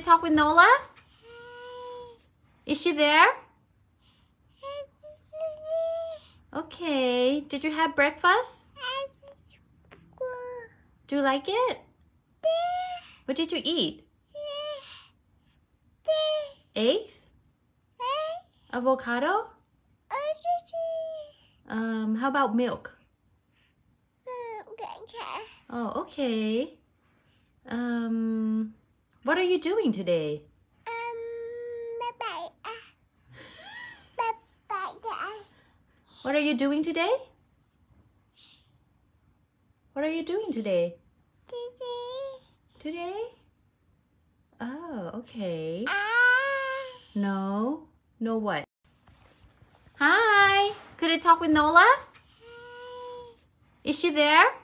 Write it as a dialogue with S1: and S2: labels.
S1: to talk with Nola? Is she there? Okay. Did
S2: you have breakfast? Do you like it?
S3: What did you eat? Eggs? Avocado? Um, how about
S4: milk? Oh, okay. Oh, um, what are you doing today? Um, uh,
S5: uh.
S4: What are you doing today? What are you doing today?
S1: Today. Today? Oh, okay. Uh. No. No what? Hi. Could I talk with Nola? Hi. Is she there?